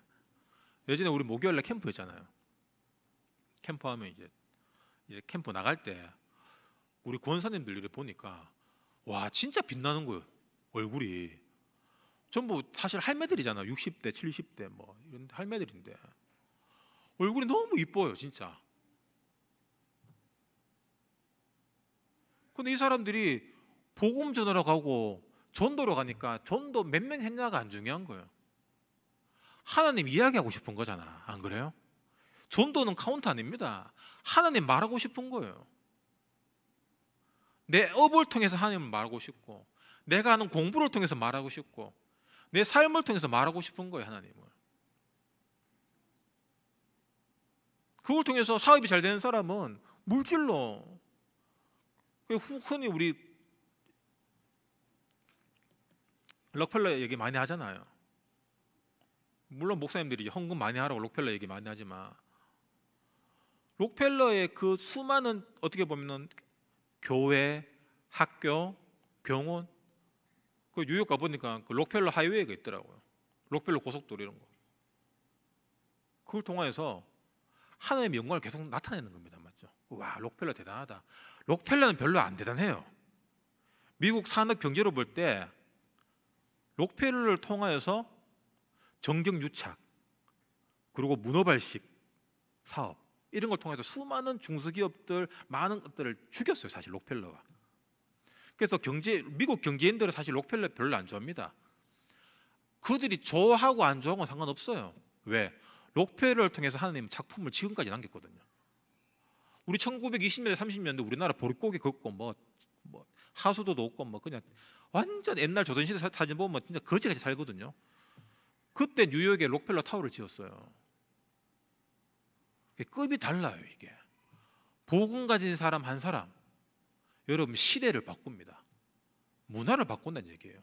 예전에 우리 목요일날 캠프였잖아요. 캠프하면 이제 이제 캠프 나갈 때 우리 권사님들 이렇 보니까 와 진짜 빛나는 거예요 얼굴이 전부 사실 할매들이잖아 60대 70대 뭐 이런 할매들인데 얼굴이 너무 이뻐요 진짜 근데 이 사람들이 복음 전하러 가고 전도로 가니까 전도 몇 명 했냐가 안 중요한 거예요 하나님 이야기하고 싶은 거잖아 안 그래요? 전도는 카운트 아닙니다. 하나님 말하고 싶은 거예요. 내 업을 통해서 하나님을 말하고 싶고 내가 하는 공부를 통해서 말하고 싶고 내 삶을 통해서 말하고 싶은 거예요, 하나님을. 그걸 통해서 사업이 잘 되는 사람은 물질로 흔히 우리 록펠러 얘기 많이 하잖아요. 물론 목사님들이 헌금 많이 하라고 록펠러 얘기 많이 하지만 록펠러의 그 수많은 어떻게 보면 교회, 학교, 병원 그 뉴욕 가 보니까 그 록펠러 하이웨이가 있더라고요. 록펠러 고속도로 이런 거. 그걸 통해서 하나님의 영광을 계속 나타내는 겁니다. 맞죠? 와, 록펠러 대단하다. 록펠러는 별로 안 대단해요. 미국 산업 경제로 볼 때 록펠러를 통하여서 정경 유착 그리고 문어 발식 사업 이런 걸 통해서 수많은 중소기업들 많은 것들을 죽였어요 사실 록펠러가 그래서 경제 미국 경제인들은 사실 록펠러 별로 안 좋아합니다 그들이 좋아하고 안좋아하고 상관없어요 왜? 록펠러를 통해서 하나님 작품을 지금까지 남겼거든요 우리 1920년대 30년대 우리나라 보릿고개 걷고 뭐, 뭐 하수도도 없고 뭐 그냥 완전 옛날 조선시대 사진 보면 진짜 거지같이 살거든요 그때 뉴욕에 록펠러 타워를 지었어요 급이 달라요 이게 복음 가진 사람 한 사람 여러분 시대를 바꿉니다 문화를 바꾼다는 얘기예요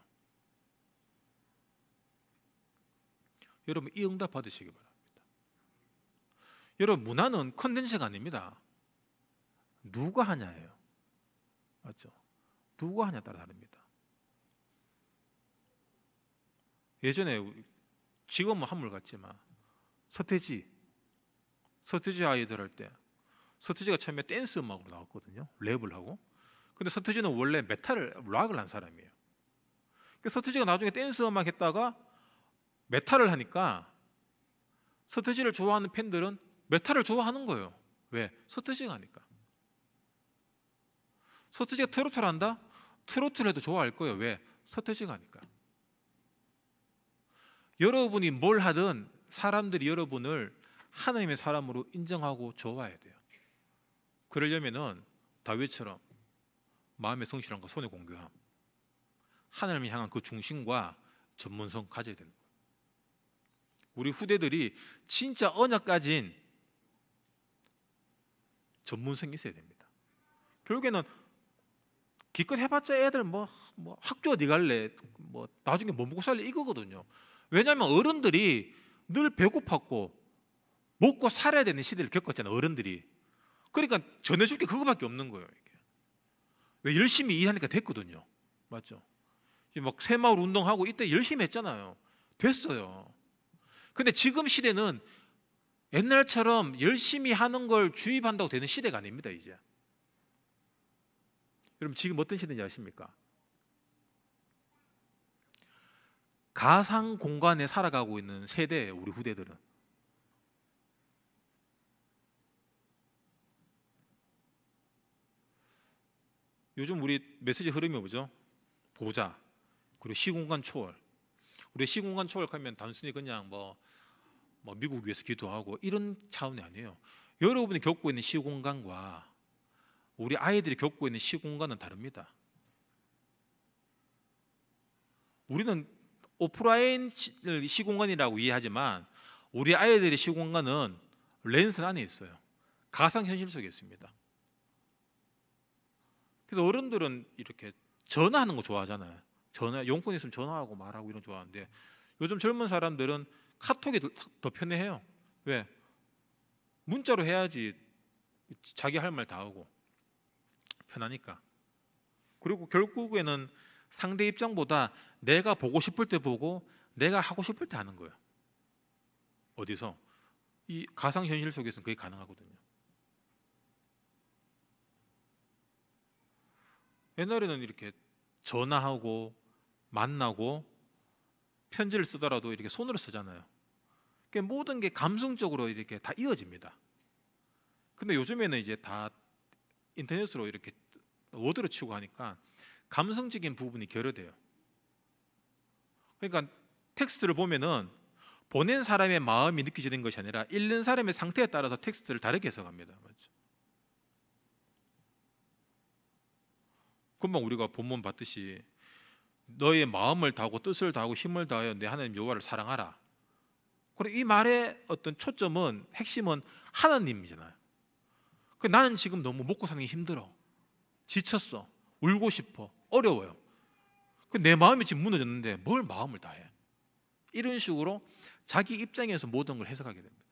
여러분 이 응답 받으시기 바랍니다 여러분 문화는 컨텐츠가 아닙니다 누가 하냐예요 맞죠? 누가 하냐 에 따라 다릅니다 예전에 지금은 한물 같지만 서태지 서태지 아이들 할 때 서태지가 처음에 댄스 음악으로 나왔거든요. 랩을 하고. 근데 서태지는 원래 메탈을 락을 한 사람이에요. 그 서태지가 나중에 댄스 음악 했다가 메탈을 하니까 서태지를 좋아하는 팬들은 메탈을 좋아하는 거예요. 왜? 서태지가 하니까. 서태지가 트로트를 한다? 트로트를 해도 좋아할 거예요. 왜? 서태지가 하니까. 여러분이 뭘 하든 사람들이 여러분을 하나님의 사람으로 인정하고 좋아야 돼요. 그러려면은 다윗처럼 마음의 성실함과 손의 공교함, 하나님을 향한 그 중심과 전문성 가져야 되는 거예요. 우리 후대들이 진짜 언약 가진 전문성이 있어야 됩니다. 결국에는 기껏 해봤자 애들 뭐, 뭐 학교 어디 갈래, 뭐 나중에 뭐 먹고 살래 이거거든요. 왜냐하면 어른들이 늘 배고팠고 먹고 살아야 되는 시대를 겪었잖아요. 어른들이. 그러니까 전해줄 게 그거밖에 없는 거예요. 이게. 왜 열심히 일하니까 됐거든요. 맞죠? 막 새마을 운동하고 이때 열심히 했잖아요. 됐어요. 근데 지금 시대는 옛날처럼 열심히 하는 걸 주입한다고 되는 시대가 아닙니다. 이제. 여러분 지금 어떤 시대인지 아십니까? 가상 공간에 살아가고 있는 세대 우리 후대들은. 요즘 우리 메시지 흐름이 뭐죠? 보자. 그리고 시공간 초월. 우리 시공간 초월하면 단순히 그냥 뭐, 뭐 미국 위해서 기도하고 이런 차원이 아니에요. 여러분이 겪고 있는 시공간과 우리 아이들이 겪고 있는 시공간은 다릅니다. 우리는 오프라인을 시공간이라고 이해하지만 우리 아이들의 시공간은 렌스 안에 있어요. 가상현실 속에 있습니다. 그래서 어른들은 이렇게 전화하는 거 좋아하잖아요. 전화 용건 있으면 전화하고 말하고 이런 좋아하는데 요즘 젊은 사람들은 카톡이 더, 더 편해해요. 왜? 문자로 해야지 자기 할 말 다 하고 편하니까. 그리고 결국에는 상대 입장보다 내가 보고 싶을 때 보고 내가 하고 싶을 때 하는 거예요. 어디서? 이 가상 현실 속에서는 그게 가능하거든요. 옛날에는 이렇게 전화하고 만나고 편지를 쓰더라도 이렇게 손으로 쓰잖아요. 그러니까 모든 게 감성적으로 이렇게 다 이어집니다. 근데 요즘에는 이제 다 인터넷으로 이렇게 워드로 치고 하니까 감성적인 부분이 결여돼요. 그러니까 텍스트를 보면은 보낸 사람의 마음이 느껴지는 것이 아니라 읽는 사람의 상태에 따라서 텍스트를 다르게 해석합니다. 금방 우리가 본문 봤듯이 너의 마음을 다하고 뜻을 다하고 힘을 다하여 내 하나님 여호와를 사랑하라. 그런데 이 말의 어떤 초점은 핵심은 하나님이잖아요. 그 나는 지금 너무 먹고 사는 게 힘들어. 지쳤어. 울고 싶어. 어려워요. 그 내 마음이 지금 무너졌는데 뭘 마음을 다해? 이런 식으로 자기 입장에서 모든 걸 해석하게 됩니다.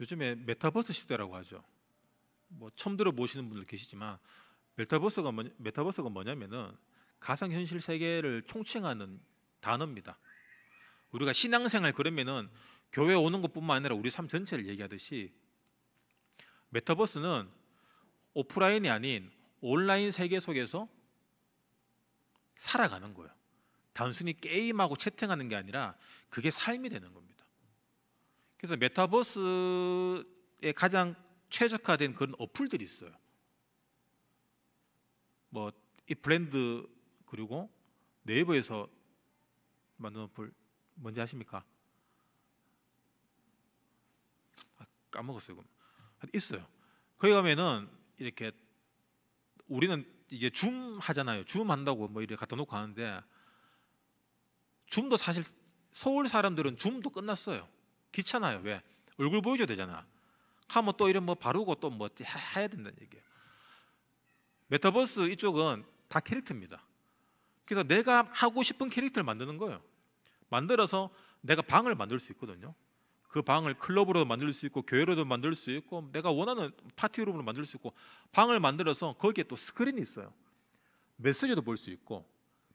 요즘에 메타버스 시대라고 하죠. 뭐 처음 들어보시는 분들 계시지만 메타버스가 뭐 메타버스가 뭐냐면은 가상 현실 세계를 총칭하는 단어입니다. 우리가 신앙생활 그러면은 교회 오는 것뿐만 아니라 우리 삶 전체를 얘기하듯이 메타버스는 오프라인이 아닌 온라인 세계 속에서 살아가는 거예요. 단순히 게임하고 채팅하는 게 아니라 그게 삶이 되는 겁니다. 그래서 메타버스에 가장 최적화된 그런 어플들이 있어요. 뭐 이 브랜드 그리고 네이버에서 만든 어플 뭔지 아십니까? 아, 까먹었어요. 그럼. 있어요. 거기 가면은 이렇게 우리는 이제 줌 하잖아요. 줌 한다고 뭐 이렇게 갖다 놓고 하는데 줌도 사실 서울 사람들은 줌도 끝났어요. 귀찮아요. 왜? 얼굴 보여줘야 되잖아. 하면 또 이런 뭐 바르고 또 뭐 해야 된다는 얘기예요. 메타버스 이쪽은 다 캐릭터입니다. 그래서 내가 하고 싶은 캐릭터를 만드는 거예요. 만들어서 내가 방을 만들 수 있거든요. 그 방을 클럽으로 만들 수 있고 교회로도 만들 수 있고 내가 원하는 파티룸으로 만들 수 있고 방을 만들어서 거기에 또 스크린이 있어요. 메시지도 볼 수 있고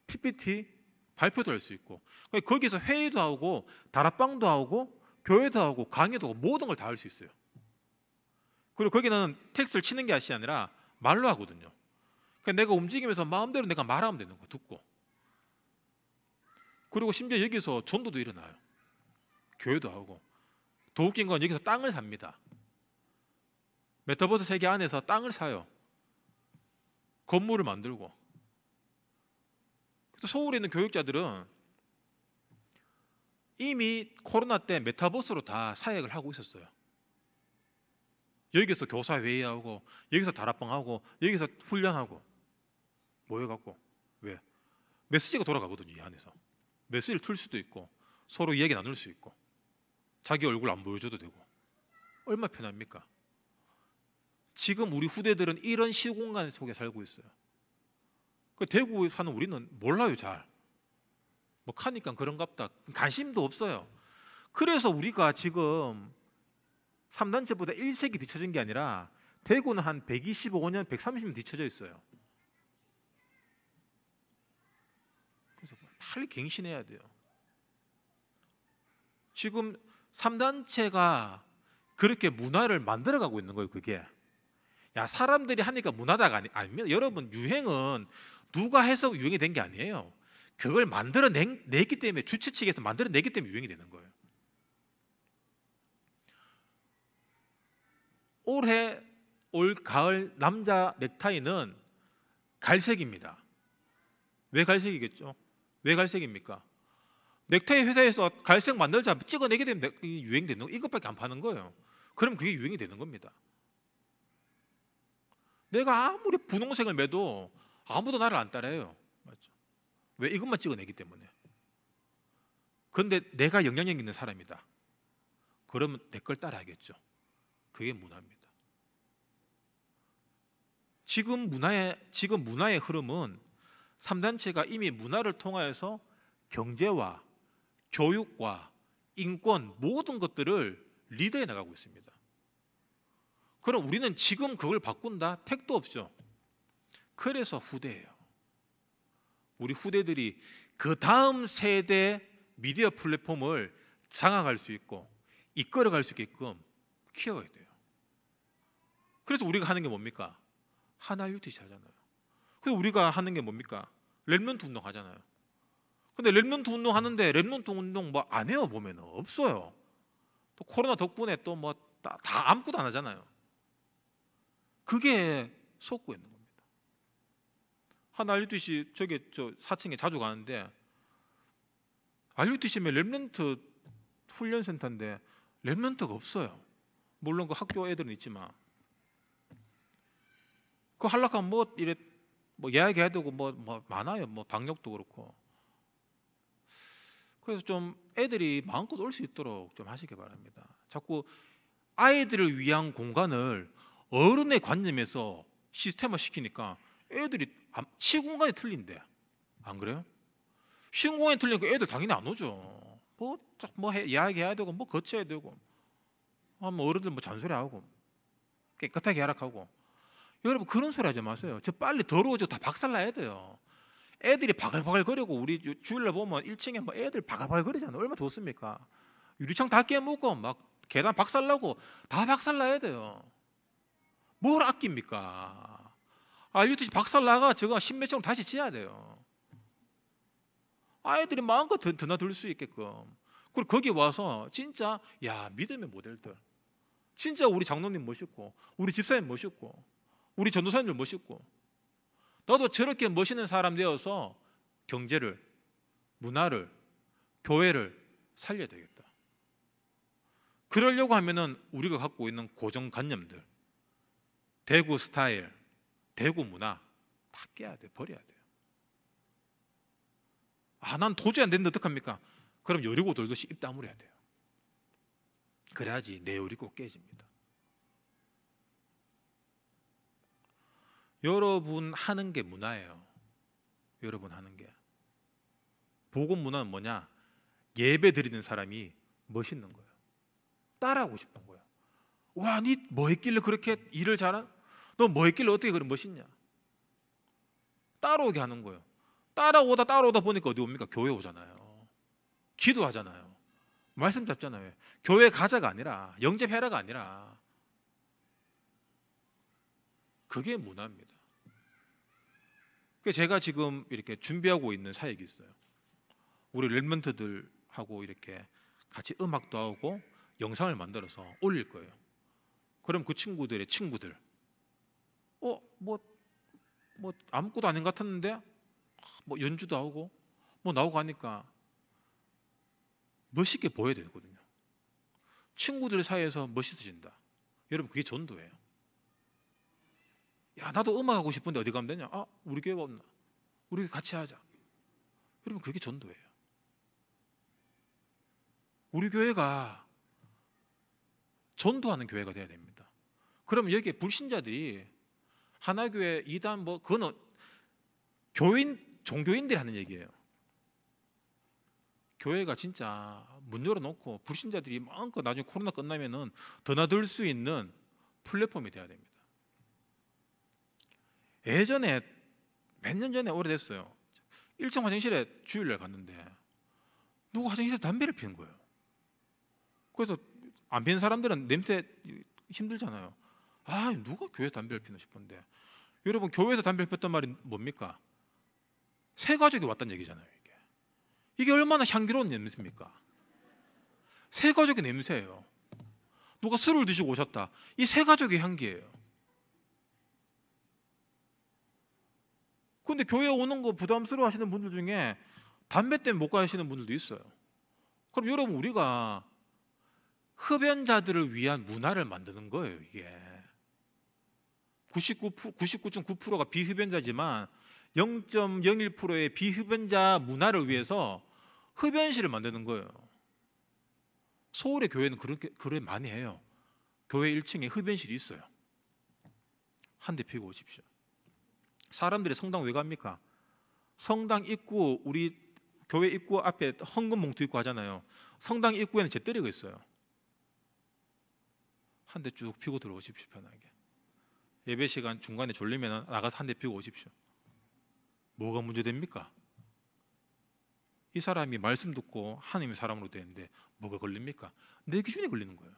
PPT 발표도 할 수 있고 거기서 회의도 하고 다락방도 하고 교회도 하고 강의도 하고 모든 걸 다 할 수 있어요. 그리고 거기는 텍스트를 치는 게 아니라 말로 하거든요. 그러니까 내가 움직이면서 마음대로 내가 말하면 되는 거 듣고. 그리고 심지어 여기서 전도도 일어나요. 교회도 하고. 더 웃긴 건 여기서 땅을 삽니다. 메타버스 세계 안에서 땅을 사요. 건물을 만들고. 그래서 서울에 있는 교육자들은 이미 코로나 때 메타버스로 다 사역을 하고 있었어요. 여기서 교사 회의하고 여기서 다락방하고 여기서 훈련하고 모여갖고 왜 메시지가 돌아가거든요 이 안에서 메시지를 틀 수도 있고 서로 이야기 나눌 수 있고 자기 얼굴 안 보여줘도 되고 얼마 편합니까? 지금 우리 후대들은 이런 시공간 속에 살고 있어요. 그 대구 사는 우리는 몰라요 잘. 뭐 카니까 그런갑다. 관심도 없어요. 그래서 우리가 지금 3단체보다 1세기 뒤쳐진 게 아니라 대구는 한 125년, 130년 뒤쳐져 있어요. 그래서 빨리 갱신해야 돼요. 지금 3단체가 그렇게 문화를 만들어가고 있는 거예요. 그게 야 사람들이 하니까 문화다가 아니, 면 여러분 유행은 누가 해서 유행이 된 게 아니에요. 그걸 만들어내기 때문에 주최 측에서 만들어내기 때문에 유행이 되는 거예요. 올해 올 가을 남자 넥타이는 갈색입니다. 왜 갈색이겠죠? 왜 갈색입니까? 넥타이 회사에서 갈색 만들자 찍어내게 되면 유행되는 거 이것밖에 안 파는 거예요. 그럼 그게 유행이 되는 겁니다. 내가 아무리 분홍색을 매도 아무도 나를 안 따라해요. 왜 이것만 찍어내기 때문에. 그런데 내가 영향력 있는 사람이다. 그러면 내 걸 따라야겠죠. 그게 문화입니다. 지금 문화의 지금 문화의 흐름은 3단체가 이미 문화를 통하여서 경제와 교육과 인권 모든 것들을 리더해 나가고 있습니다. 그럼 우리는 지금 그걸 바꾼다? 택도 없죠. 그래서 후대예요. 우리 후대들이 그 다음 세대 미디어 플랫폼을 장악할 수 있고 이끌어갈 수 있게끔 키워야 돼요. 그래서 우리가 하는 게 뭡니까? 하나 UTC 하잖아요. 그래서 우리가 하는 게 뭡니까? 랩런트 운동 하잖아요. 근데 랩런트 운동 하는데 랩런트 운동 뭐 안 해요 보면 없어요. 또 코로나 덕분에 또 뭐다 아무것도 안 하잖아요. 그게 속고 있는 한나 알려듯이 저게 저 4층에 자주 가는데 알려듯이면 랩런트 훈련센터인데 랩런트가 없어요. 물론 그 학교 애들은 있지만 그한락하면뭐 이래 뭐 예약해야 되고 뭐, 뭐 많아요. 뭐 방역도 그렇고 그래서 좀 애들이 마음껏 올 수 있도록 좀 하시기 바랍니다. 자꾸 아이들을 위한 공간을 어른의 관념에서 시스템화 시키니까 애들이 시공간이 틀린데 안 그래요? 시공간이 틀리니까 애들 당연히 안 오죠. 뭐, 뭐 이야기해야 되고 뭐 거쳐야 되고 아, 뭐 어른들 뭐 잔소리하고 깨끗하게 하락하고 여러분 그런 소리 하지 마세요. 저 빨리 더러워져 다 박살나야 돼요. 애들이 바글바글 거리고 우리 주일날 보면 1층에 뭐 애들 바글바글 거리잖아요. 얼마나 좋습니까? 유리창 다 깨먹고 막 계단 박살나고 다 박살나야 돼요. 뭘 아낍니까? 알리오티 박살 나가 저거 신매처럼 다시 지어야 돼요. 아이들이 마음껏 드나들 수 있게끔. 그리고 거기 와서 진짜 야 믿음의 모델들. 진짜 우리 장로님 멋있고 우리 집사님 멋있고 우리 전도사님들 멋있고 나도 저렇게 멋있는 사람 되어서 경제를 문화를 교회를 살려야 되겠다. 그러려고 하면은 우리가 갖고 있는 고정관념들, 대구 스타일, 대구 문화 다 깨야 돼 버려야 돼요. 아난 도저히 안되는 어떡합니까? 그럼 여리고 돌듯이 입 다물어야 돼요. 그래야지 내 여리고 깨집니다. 여러분 하는 게 문화예요. 여러분 하는 게 복음 문화는 뭐냐? 예배 드리는 사람이 멋있는 거예요. 따라하고 싶은 거예요. 와, 니 뭐 했길래 그렇게 일을 잘한? 너뭐 했길래 어떻게 그런 멋있냐? 뭐 따라오게 하는 거예요. 따라오다 따라오다 보니까 어디 옵니까? 교회 오잖아요. 기도하잖아요. 말씀 잡잖아요. 교회 가자가 아니라 영접해라가 아니라 그게 문화입니다. 그러니까 제가 지금 이렇게 준비하고 있는 사역이 있어요. 우리 랩먼트들하고 이렇게 같이 음악도 하고 영상을 만들어서 올릴 거예요. 그럼 그 친구들의 친구들 어뭐뭐 뭐 아무것도 아닌 것 같았는데 아, 뭐 연주도 하고뭐 나오고 하니까 멋있게 보여야 되거든요. 친구들 사이에서 멋있어진다. 여러분 그게 전도예요. 야 나도 음악하고 싶은데 어디 가면 되냐? 아 우리 교회 없나? 우리 같이 하자. 여러분 그게 전도예요. 우리 교회가 전도하는 교회가 돼야 됩니다. 그러 여기에 불신자들이 하나교회 이단 뭐 그거는 교인 종교인들이 하는 얘기예요. 교회가 진짜 문 열어놓고 불신자들이 마음껏 나중에 코로나 끝나면은 드나들 수 있는 플랫폼이 돼야 됩니다. 예전에 몇 년 전에 오래됐어요. 1층 화장실에 주일날 갔는데 누구 화장실에 담배를 피는 거예요. 그래서 안 피는 사람들은 냄새 힘들잖아요. 아 누가 교회 담배를 피는 우 싶은데 여러분 교회에서 담배를 폈단 말이 뭡니까? 새 가족이 왔다는 얘기잖아요 이게 이게 얼마나 향기로운 냄새입니까? 새 가족의 냄새예요 누가 술을 드시고 오셨다 이새 가족의 향기예요 근데 교회 오는 거 부담스러워 하시는 분들 중에 담배 때문에 못 가시는 분들도 있어요. 그럼 여러분 우리가 흡연자들을 위한 문화를 만드는 거예요, 이게. 99, 99.9%가 비흡연자지만 0.01%의 비흡연자 문화를 위해서 흡연실을 만드는 거예요. 서울의 교회는 그렇게 그래 많이 해요. 교회 1층에 흡연실이 있어요. 한 대 피고 오십시오. 사람들이 성당 왜 갑니까? 성당 입구 우리 교회 입구 앞에 헌금 봉투 입고 하잖아요. 성당 입구에는 제 때리고 있어요. 한 대 쭉 피고 들어오십시오 편하게. 예배 시간 중간에 졸리면 나가서 한 대 피고 오십시오. 뭐가 문제됩니까? 이 사람이 말씀 듣고 하나님의 사람으로 되는데 뭐가 걸립니까? 내 기준이 걸리는 거예요.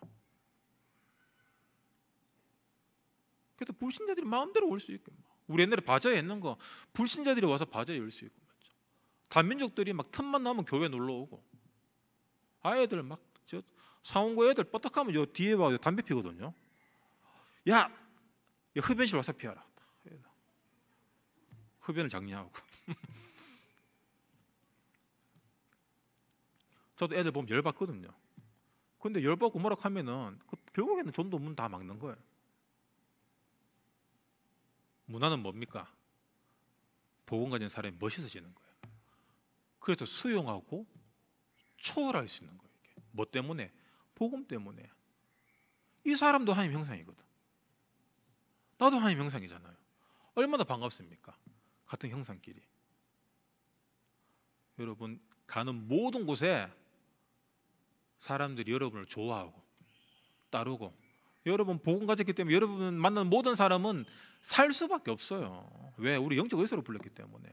그래서 불신자들이 마음대로 올 수 있게 우리 옛날에 바자회 했는 거 불신자들이 와서 바자회 열수 있고 맞죠. 단민족들이 막 틈만 나면 교회 놀러 오고 아이들 막 저 사원고 애들 뻗딱하면 저 뒤에 봐 담배 피거든요. 야 흡연실 와서 피하라. 흡연을 장려하고. 저도 애들 보면 열받거든요. 근데 열받고 뭐라 하면은 그 결국에는 전도 문 다 막는 거예요. 문화는 뭡니까? 복음 가진 사람이 멋있어지는 거예요. 그래서 수용하고 초월할 수 있는 거예요. 이게. 뭐 때문에? 복음 때문에. 이 사람도 하나님 형상이거든. 나도 하나님 형상이잖아요. 얼마나 반갑습니까? 같은 형상끼리. 여러분 가는 모든 곳에 사람들이 여러분을 좋아하고 따르고 여러분 복음 가졌기 때문에 여러분 만나는 모든 사람은 살 수밖에 없어요. 왜? 우리 영적 의사로 불렀기 때문에.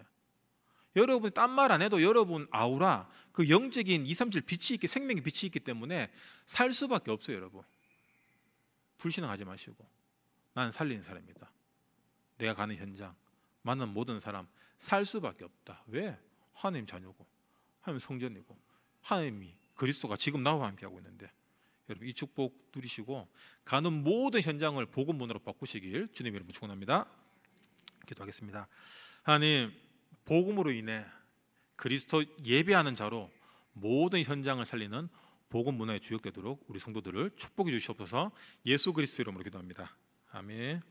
여러분이 딴 말 안 해도 여러분 아우라 그 영적인 2, 3, 7 빛이 있기 생명의 빛이 있기 때문에 살 수밖에 없어요, 여러분. 불신앙하지 마시고. 나는 살린 사람이다. 내가 가는 현장, 만난 모든 사람 살 수밖에 없다. 왜? 하나님 자녀고, 하나님 성전이고, 하나님이 그리스도가 지금 나와 함께 하고 있는데 여러분 이 축복 누리시고 가는 모든 현장을 복음 문으로 바꾸시길 주님 이름으로 축원합니다. 기도하겠습니다. 하나님 복음으로 인해 그리스도 예배하는 자로 모든 현장을 살리는 복음 문화의 주역 되도록 우리 성도들을 축복해 주시옵소서. 예수 그리스도 이름으로 기도합니다. 아멘.